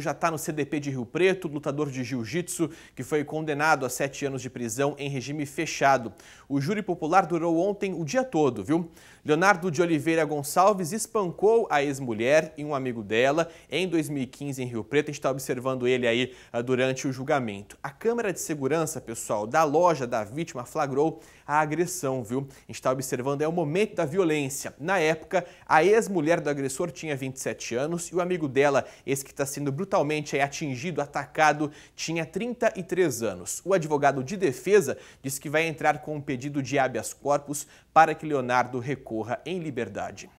já está no CDP de Rio Preto, lutador de jiu-jitsu, que foi condenado a sete anos de prisão em regime fechado. O júri popular durou ontem o dia todo, viu? Leonardo de Oliveira Gonçalves espancou a ex-mulher e um amigo dela em 2015 em Rio Preto. A gente está observando ele aí ah, durante o julgamento. A câmera de segurança, pessoal, da loja da vítima flagrou a agressão, viu? A gente está observando é o momento da violência. Na época, a ex-mulher do agressor tinha 27 anos e o amigo dela, esse que está sendo brutalmente atingido, atacado, tinha 33 anos. O advogado de defesa disse que vai entrar com um pedido de habeas corpus para que Leonardo recorra em liberdade.